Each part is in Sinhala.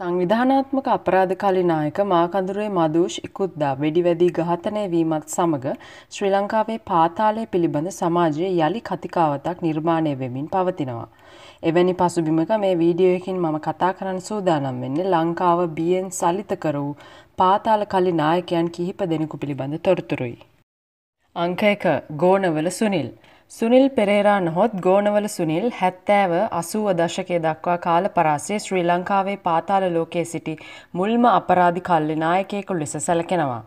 සංවිධානාත්මක අපරාධකාලි නායක මාකඳුරේ මදූෂ් ඉකුද්දා වෙඩිවැදී ඝාතනය වීමත් සමග ශ්‍රී ලංකාවේ පාතාලය පිළිබඳ සමාජයේ යළි කතිකාවතක් නිර්මාණය වෙමින් පවතිනවා. එවැනි පසුබිමක මේ වීඩියෝ එකකින් මම කතා කරන්න සූදානම් වෙන්නේ ලංකාව බියෙන් සලිත කර වූ පාතාල කලි නායකයන් කිහිප දෙනෙකු පිළිබඳ තොරතුරුයි. අංක 1 ගෝනවල සුනිල් සුනිල් පෙරේරා නොහොත් ගෝනවල සුනිල් හැත්තෑව අසුව දශකය දක්වා කාල පරාසේ ශ්‍රී ලංකාවේ පාතාල ලෝකයේ සිටි මුල්ම අපරාධි කල්ලිනායකයෙකු ලෙස සැලකෙනවා.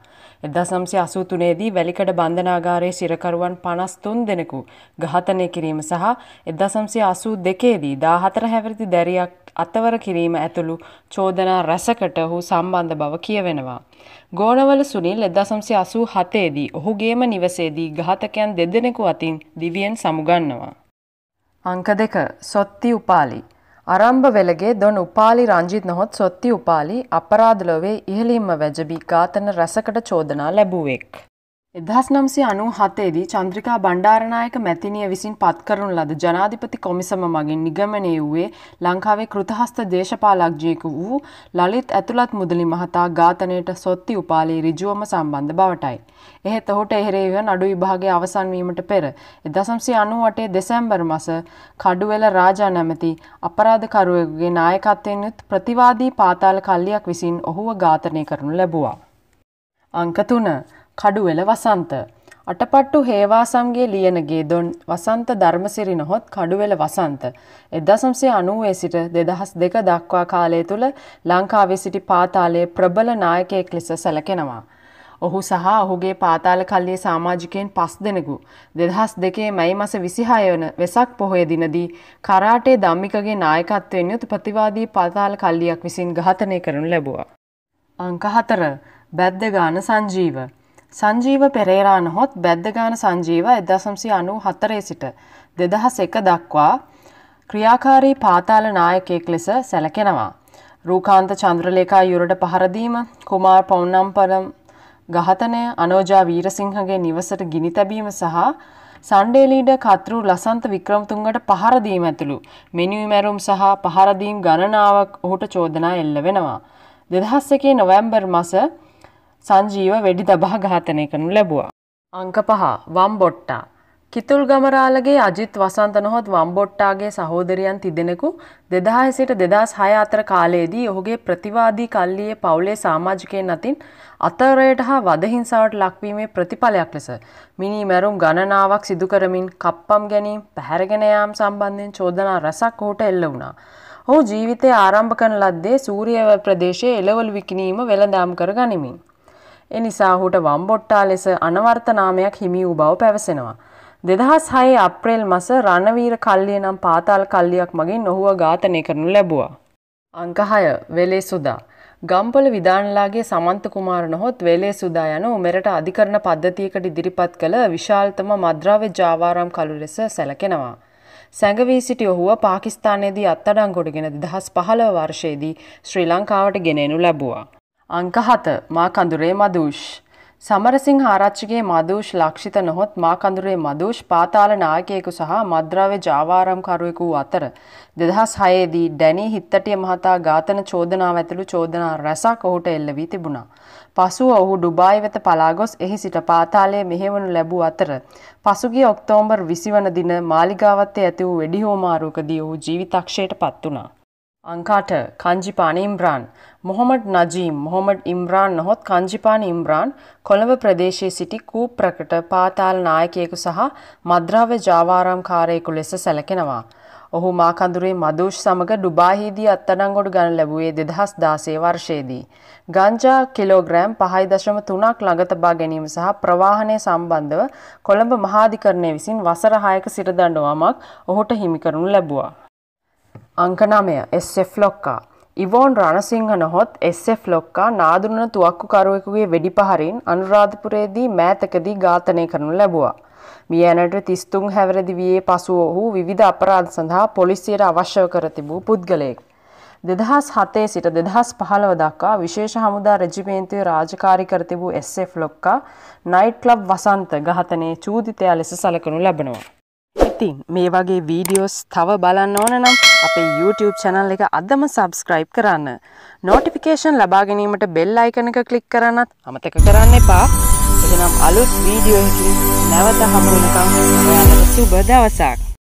එදා සම්සය අසූ තුනේදී වැලිකඩ බන්ධනාගාරයේ සිරකරුවන් පනස්තුන් දෙනෙකු ඝාතනය කිරීම සහ එදා සම්සය අසූ දෙකේදී දාහතර හැවරදි දැරියක් අතවර කිරීම ඇතුළු චෝදනා රැසකට ඔහු සම්බන්ධ බව කියවෙනවා. ගෝනවල සුනිල් එදසම්සි අසූ හතේදී ඔහුගේම නිවසේදී ඝාතකයන් දෙදෙනෙකු අතින් දිවියෙන් සමුගන්නවා. අංක දෙක සොත්ති උපාලි. අරම්භ වෙලගේ දොන් උපාලි රංජිත් නොහොත් සොත්ති උපාලි අපරාධලොවේ ඉහලින්ම වැජබී ඝාතන රැසකට චෝදනා ලැබුවෙක්. එදහස් නම්සේ අනු හතේදී චන්ද්‍රිකා බණ්ඩාරනායක මැතිනිය විසින් පත්කරුණු ලද ජනාධිපති කොමිසම මගින් නිගමනය වූයේ ලංකාවේ කෘතහස්ත දේශපාලක්ජයකු වූ ලලිත් ඇතුළත් මුදලි මහතා ඝාතනයට සොත්ති උපාලී රිජුවම සම්බන්ධ බවටයි. එහෙත් ඔහුට එහරේව නඩු විභාගේ අවසන්වීමට පෙර එදසම්සේ අනුවටේ දෙසැම්බර් මස කඩුවෙල රාජා නැමැති අපරාධකරුවෙකුගේ නායකත්වයෙන්ත් ප්‍රතිවාදී පාතාල කල්ලියක් විසින් ඔහුව ඝාතනය කරනු ලැබුවා. අංක තුන කඩුවෙල වසන්ත. අටපට්ටු හේවාසම්ගේ ලියනගේ දොන් වසන්ත ධර්මසිරි නොහොත් කඩුවෙල වසන්ත. එදසම්සේ අනුවේ සිට දෙදහස් දෙක දක්වා කාලය තුළ ලංකාවේ සිටි පාතාලයේ ප්‍රබල නායකයෙක් ලෙස සැලකෙනවා. ඔහු සහ ඔහුගේ පාතාල කල්ලේ සාමාජිකයෙන් පස් දෙනෙකු. දෙදහස් දෙකේ මැයි මස විසිහය වන වෙසක් පොහොය දිනදී කරාටේ දම්මිකගේ නායකත්වයෙන් යුතු ප්‍රතිවාදී පාතාල කල්ලියක් විසින් ඝාතනය කරනු ලැබවා. අංක හතර බැද්ද ගාන සංජීව. සංජීව පෙරේරාන හොත් බැද්දගාන සංජීව එදසම්සි අනු හතරේ සිට දෙදහස් එක දක්වා ක්‍රියාකාරී පාතාල නායකයෙක් ලෙස සැලකෙනවා. රූකාන්ත චන්ද්‍රලේකා යුරට පහරදීම කුමාර් පවුන්නම්පරම් ගහතනය අනෝජා වීරසිංහගේ නිවසට ගිනි තැබීම සහ සන්ඩේලීඩ කතරු ලසන්ත වික්‍රමතුන්ගට පහරදීම ඇතුළු මෙනිවමැරුම් සහ පහරදීම් ගණනාවක් ඔහුට චෝදනා එල්ල වෙනවා. දෙදහස් එකේ නොවැම්බර් මස සංජීව වෙඩි දබා ඝාතනය කරනු ලැබුවා. අංක පහ වම්බොට්ටා කිතුල් ගමරාලගේ අජිත් වසන්ත නොහොත් වම්බොට්ටාගේ සහෝදරයන් තිදෙනෙකු දෙදාහ සිට දෙදස් හය අතර කාලයේදී ඔහුගේ ප්‍රතිවාදී කල්ලියේ පවුලේ සාමාජිකයෙන් අතින් අතරයට හා වදහිංසාවට ලක්වීමේ ප්‍රතිඵලයක් ලෙස මිනි මැරුම් ගණනාවක් සිදුකරමින් කප්පම් ගැනීම් පැහැරගෙනයාම් සම්බන්ධයෙන් චෝදනා රැසක් හෝට එල්ල වුණා. ඔහු ජීවිතය ආරම්භ කන ලද්දේ සූරියව ප්‍රදේශයේ එළවලු විකිනීම වෙළඳාම් කර ගනිමින්. ඒ නිසා ඔහුට වම්බොට්ටා ලෙස අනවර්ථ නාමයක් හිමි වූ බව පැවසෙනවා. 2006 අප්‍රේල් මස රණවීර කල්ලිය නම් පාතාල කල්ලියක් මගින් ඔහුව ඝාතනය කරනු ලැබුවා. අංක 6 වෙලේ සුදා ගම්පොල විධානලාගේ සමන්ත කුමාර නොහොත් වේලේ සුදා යනු මෙරට අධිකරණ පද්ධතියකට ඉදිරිපත් කළ විශාල්තම මද්‍රව්‍ය ජාවාරම් කළු ලෙස සැලකෙනවා. සැඟවී සිටි ඔහුව පාකිස්තානයේදී අත්අඩංගොඩගෙන 2015 වර්ෂයේදී ශ්‍රී ලංකාවට ගෙනෙනු ලැබුවා. අංක 7 මා කඳුරේ මදූෂ් සමරසිංහ ආරච්චිගේ මදූෂ් ලක්ෂිත නොහොත් මා කඳුරේ මදූෂ් පාතාල නායකයෙකු සහ මද්‍රව්‍ය ජාවාරම්කරුවෙකු වූ අතර 2006 දී ඩැනි හිත්තටිය මහතා ඝාතන චෝදනාව ඇතුළු චෝදනා රැසක් ඔහුට එල්ල වී තිබුණා. පසුව ඔහු ඩුබායි වෙත පලා ගොස් එහි සිට පාතාලයේ මෙහෙවනු ලැබූ අතර පසුගිය ඔක්තෝබර් 20 වන දින මාලිගාවත්තේ ඇති වූ වෙඩි හෝමාරුවකදී ඔහු ජීවිතක්ෂයට පත් වුණා. Ankata, Kanjipan Imran, Mohammed නජීම් Mohammed Imran නොහොත් කංජිපාන ඉම්රාන් කොළඹ ප්‍රදේශයේ සිටි කූප් ප්‍රකට පාතාල නායකයෙකු සහ මද්‍රව්‍ය ජාවාරම්කාරයෙකු ලෙස සැලකෙනවා. ඔහු මාකඳුරේ මදූෂ් සමග ඩුබාහිදී අත්තඩංගොඩු ගණ ලැබුවේ දෙදහස් දාසේ වර්ෂයේදී. ගංජා කිලෝග්‍රෑම් පහයි දශම තුනක් ළඟතබා ගැනීම සහ ප්‍රවාහනය සම්බන්ධව කොළඹ මහාධිකරණය විසින් වසරහායක සිරදඬුවමක් ඔහුට හිමිකරනු ලැබවා. අංකනමය එස්සෙෆ් ලොක්කා ඉවෝන් රණසිංහන හොත් එස්සෙෆ් ලොක්කා නාදුරන තුවක්කුකරුවෙකුගේ වෙඩි පහරින් අනුරාධපුරයේදී මෑතකදී ඝාතනය කරනු ලැබුවා. මියනට තිස්තුන් හැවරදි වයේ පසුව ඔහු විධ අපරාධ සඳහා පොලිසියට අවශ්‍ය කර තිබූ පුද්ගලයෙක්. දෙදහස් හතේ සිට දෙදහස් පහළව දක්වා විශේෂ හමුදා රජිමේන්තුවේ රාජකාරි කර තිබූ එස්සෙෆ් ලොක්කා නයිට් ක්ලබ් වසන්ත ඝාතනයේ චූදිතයා ලෙස සලකනු ලැබෙනවා. ඉතින් මේ වගේ වීඩියෝස් තව බලන්න ඕන නම් අපේ YouTube channel එක අදම subscribe කරන්න. notification ලබා ගැනීමට bell icon එක click කරන්නත් අමතක කරන්න එපා. එහෙනම් අලුත් වීඩියෝ එකකින් නැවත හමු වෙනකම් ඔයාලට සුබ දවසක්.